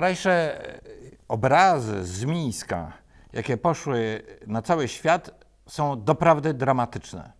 wczorajsze obrazy z Mińska, jakie poszły na cały świat, są doprawdy dramatyczne.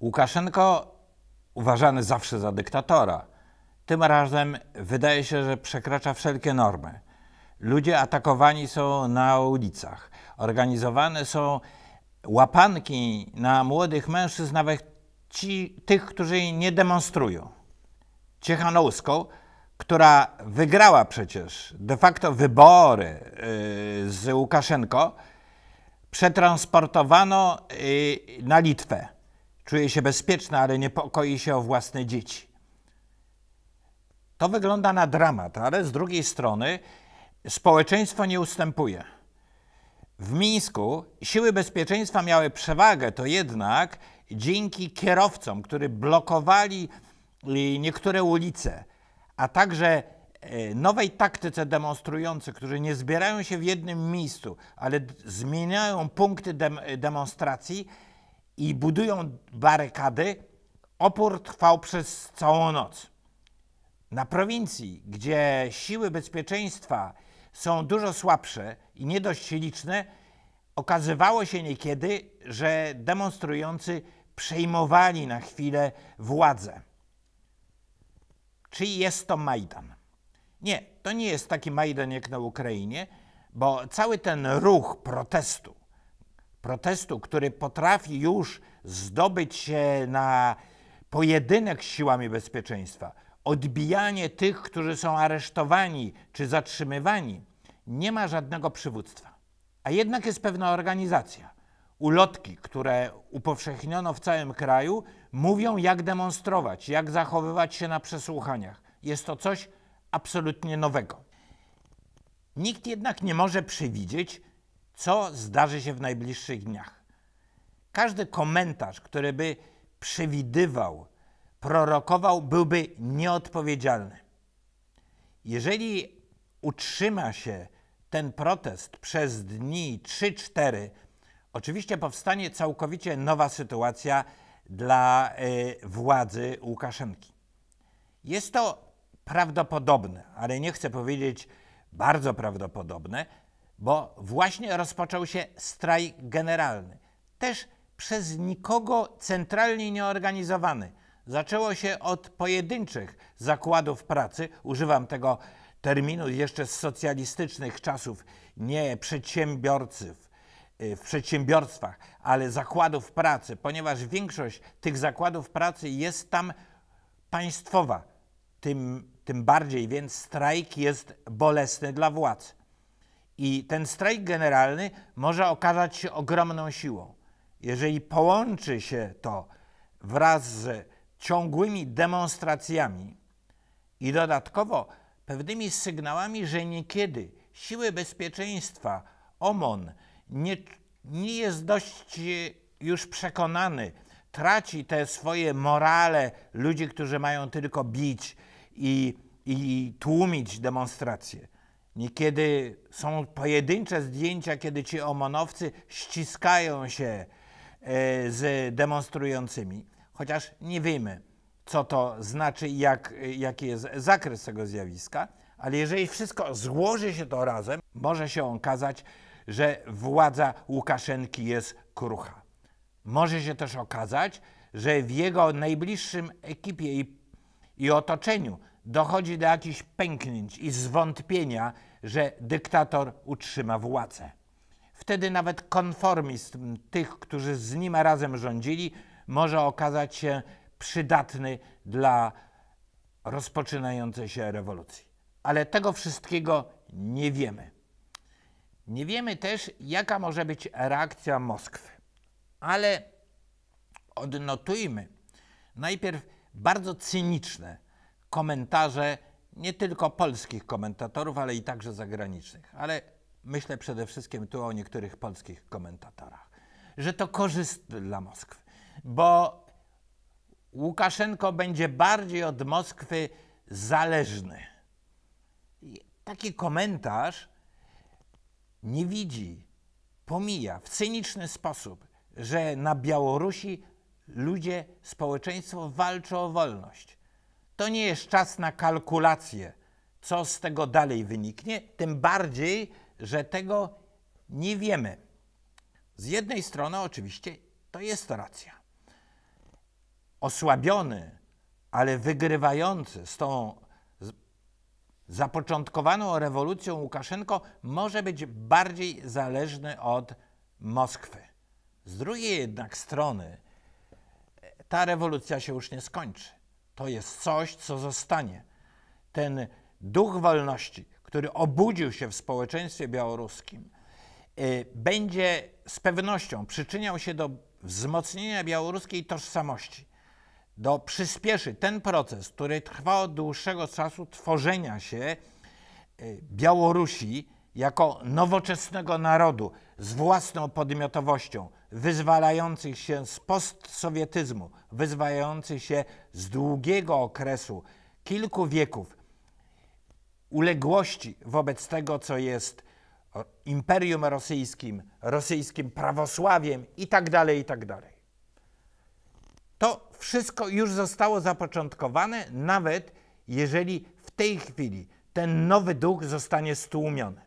Łukaszenko uważany zawsze za dyktatora. Tym razem wydaje się, że przekracza wszelkie normy. Ludzie atakowani są na ulicach. Organizowane są łapanki na młodych mężczyzn, nawet ci, tych, którzy nie demonstrują. Ciechanowską która wygrała przecież de facto wybory y, z Łukaszenko, przetransportowano y, na Litwę. Czuje się bezpieczna, ale niepokoi się o własne dzieci. To wygląda na dramat, ale z drugiej strony społeczeństwo nie ustępuje. W Mińsku siły bezpieczeństwa miały przewagę, to jednak dzięki kierowcom, którzy blokowali y, niektóre ulice, a także e, nowej taktyce demonstrujących, którzy nie zbierają się w jednym miejscu, ale zmieniają punkty dem demonstracji i budują barykady, opór trwał przez całą noc. Na prowincji, gdzie siły bezpieczeństwa są dużo słabsze i nie dość liczne, okazywało się niekiedy, że demonstrujący przejmowali na chwilę władzę. Czy jest to Majdan? Nie, to nie jest taki Majdan jak na Ukrainie, bo cały ten ruch protestu, protestu, który potrafi już zdobyć się na pojedynek z siłami bezpieczeństwa, odbijanie tych, którzy są aresztowani czy zatrzymywani, nie ma żadnego przywództwa. A jednak jest pewna organizacja ulotki, które upowszechniono w całym kraju, mówią, jak demonstrować, jak zachowywać się na przesłuchaniach. Jest to coś absolutnie nowego. Nikt jednak nie może przewidzieć, co zdarzy się w najbliższych dniach. Każdy komentarz, który by przewidywał, prorokował, byłby nieodpowiedzialny. Jeżeli utrzyma się ten protest przez dni 3-4, Oczywiście powstanie całkowicie nowa sytuacja dla y, władzy Łukaszenki. Jest to prawdopodobne, ale nie chcę powiedzieć bardzo prawdopodobne, bo właśnie rozpoczął się strajk generalny. Też przez nikogo centralnie nieorganizowany. Zaczęło się od pojedynczych zakładów pracy, używam tego terminu jeszcze z socjalistycznych czasów, nie przedsiębiorców, Y, w przedsiębiorstwach, ale zakładów pracy, ponieważ większość tych zakładów pracy jest tam państwowa. Tym, tym bardziej więc strajk jest bolesny dla władz. I ten strajk generalny może okazać się ogromną siłą. Jeżeli połączy się to wraz z ciągłymi demonstracjami i dodatkowo pewnymi sygnałami, że niekiedy siły bezpieczeństwa, OMON, nie, nie jest dość y, już przekonany, traci te swoje morale ludzi, którzy mają tylko bić i, i tłumić demonstracje. Niekiedy są pojedyncze zdjęcia, kiedy ci omonowcy ściskają się e, z demonstrującymi, chociaż nie wiemy, co to znaczy i jak, jaki jest zakres tego zjawiska, ale jeżeli wszystko złoży się to razem, może się okazać, że władza Łukaszenki jest krucha. Może się też okazać, że w jego najbliższym ekipie i, i otoczeniu dochodzi do jakichś pęknięć i zwątpienia, że dyktator utrzyma władzę. Wtedy nawet konformizm tych, którzy z nim razem rządzili, może okazać się przydatny dla rozpoczynającej się rewolucji. Ale tego wszystkiego nie wiemy. Nie wiemy też, jaka może być reakcja Moskwy. Ale odnotujmy najpierw bardzo cyniczne komentarze nie tylko polskich komentatorów, ale i także zagranicznych. Ale myślę przede wszystkim tu o niektórych polskich komentatorach, że to korzystne dla Moskwy, bo Łukaszenko będzie bardziej od Moskwy zależny. Taki komentarz nie widzi, pomija w cyniczny sposób, że na Białorusi ludzie, społeczeństwo walczą o wolność. To nie jest czas na kalkulację, co z tego dalej wyniknie, tym bardziej, że tego nie wiemy. Z jednej strony, oczywiście, to jest racja. Osłabiony, ale wygrywający z tą zapoczątkowaną rewolucją Łukaszenko może być bardziej zależny od Moskwy. Z drugiej jednak strony ta rewolucja się już nie skończy. To jest coś, co zostanie. Ten duch wolności, który obudził się w społeczeństwie białoruskim, y, będzie z pewnością przyczyniał się do wzmocnienia białoruskiej tożsamości do, przyspieszy ten proces, który trwa od dłuższego czasu tworzenia się y, Białorusi jako nowoczesnego narodu z własną podmiotowością, wyzwalających się z postsowietyzmu, wyzwalających się z długiego okresu, kilku wieków uległości wobec tego, co jest Imperium Rosyjskim, rosyjskim prawosławiem itd., tak tak dalej. To wszystko już zostało zapoczątkowane, nawet jeżeli w tej chwili ten nowy duch zostanie stłumiony.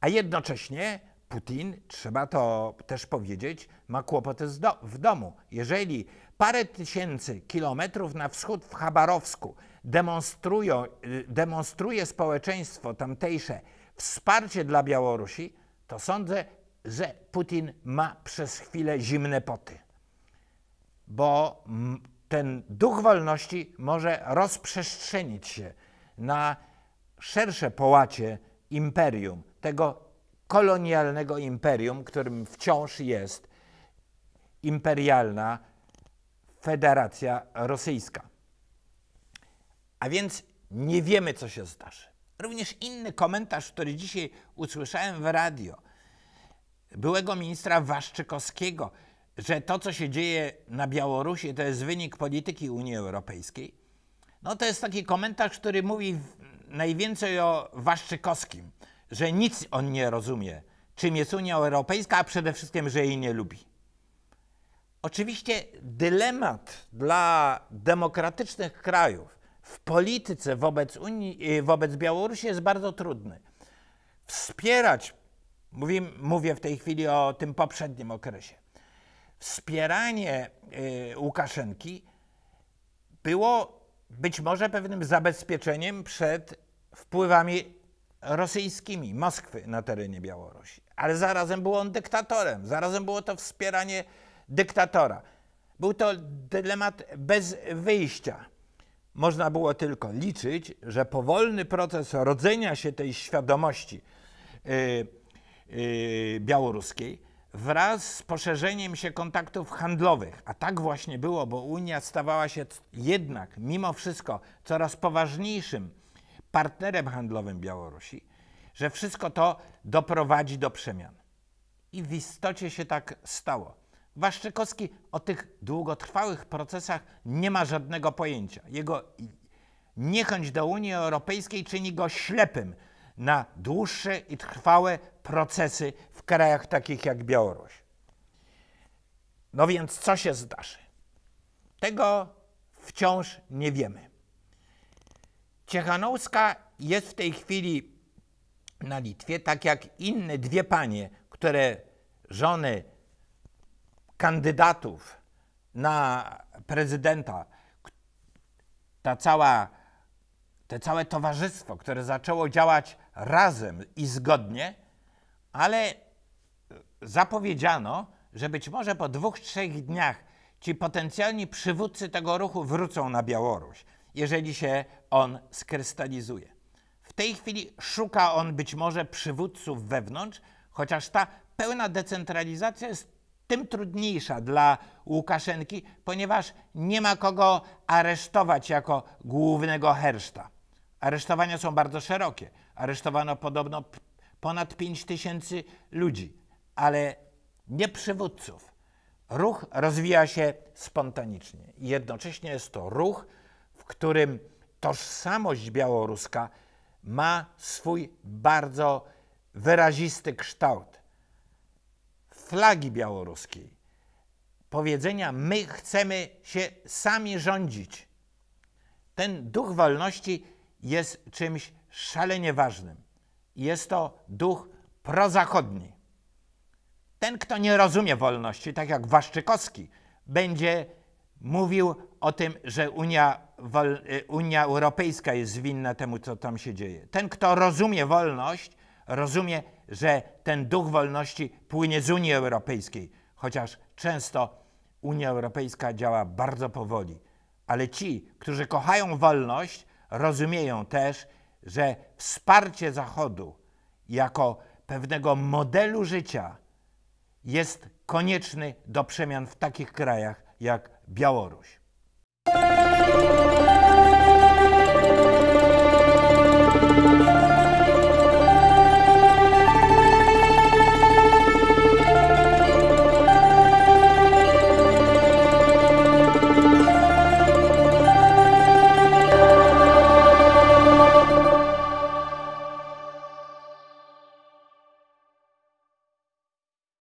A jednocześnie Putin, trzeba to też powiedzieć, ma kłopoty do, w domu. Jeżeli parę tysięcy kilometrów na wschód w Chabarowsku y, demonstruje społeczeństwo tamtejsze wsparcie dla Białorusi, to sądzę, że Putin ma przez chwilę zimne poty bo ten duch wolności może rozprzestrzenić się na szersze połacie imperium, tego kolonialnego imperium, którym wciąż jest imperialna Federacja Rosyjska. A więc nie wiemy, co się zdarzy. Również inny komentarz, który dzisiaj usłyszałem w radio, byłego ministra Waszczykowskiego, że to, co się dzieje na Białorusi, to jest wynik polityki Unii Europejskiej, no to jest taki komentarz, który mówi najwięcej o Waszczykowskim, że nic on nie rozumie, czym jest Unia Europejska, a przede wszystkim, że jej nie lubi. Oczywiście dylemat dla demokratycznych krajów w polityce wobec, Unii, y, wobec Białorusi jest bardzo trudny. Wspierać, mówię, mówię w tej chwili o tym poprzednim okresie, wspieranie y, Łukaszenki było być może pewnym zabezpieczeniem przed wpływami rosyjskimi Moskwy na terenie Białorusi. Ale zarazem był on dyktatorem, zarazem było to wspieranie dyktatora. Był to dylemat bez wyjścia. Można było tylko liczyć, że powolny proces rodzenia się tej świadomości yy, yy, białoruskiej wraz z poszerzeniem się kontaktów handlowych, a tak właśnie było, bo Unia stawała się jednak mimo wszystko coraz poważniejszym partnerem handlowym Białorusi, że wszystko to doprowadzi do przemian. I w istocie się tak stało. Waszczykowski o tych długotrwałych procesach nie ma żadnego pojęcia. Jego niechęć do Unii Europejskiej czyni go ślepym na dłuższe i trwałe procesy w krajach takich jak Białoruś. No więc co się zdarzy? Tego wciąż nie wiemy. Ciechanowska jest w tej chwili na Litwie, tak jak inne dwie panie, które żony kandydatów na prezydenta, ta cała, to całe towarzystwo, które zaczęło działać razem i zgodnie, ale zapowiedziano, że być może po dwóch, trzech dniach ci potencjalni przywódcy tego ruchu wrócą na Białoruś, jeżeli się on skrystalizuje. W tej chwili szuka on być może przywódców wewnątrz, chociaż ta pełna decentralizacja jest tym trudniejsza dla Łukaszenki, ponieważ nie ma kogo aresztować jako głównego herszta. Aresztowania są bardzo szerokie. Aresztowano podobno ponad 5 tysięcy ludzi, ale nie przywódców. Ruch rozwija się spontanicznie. Jednocześnie jest to ruch, w którym tożsamość białoruska ma swój bardzo wyrazisty kształt. Flagi białoruskiej, powiedzenia: My chcemy się sami rządzić. Ten duch wolności jest czymś szalenie ważnym. Jest to duch prozachodni. Ten, kto nie rozumie wolności, tak jak Waszczykowski, będzie mówił o tym, że Unia, Unia Europejska jest winna temu, co tam się dzieje. Ten, kto rozumie wolność, rozumie, że ten duch wolności płynie z Unii Europejskiej, chociaż często Unia Europejska działa bardzo powoli. Ale ci, którzy kochają wolność, rozumieją też, że wsparcie Zachodu jako pewnego modelu życia jest konieczny do przemian w takich krajach jak Białoruś.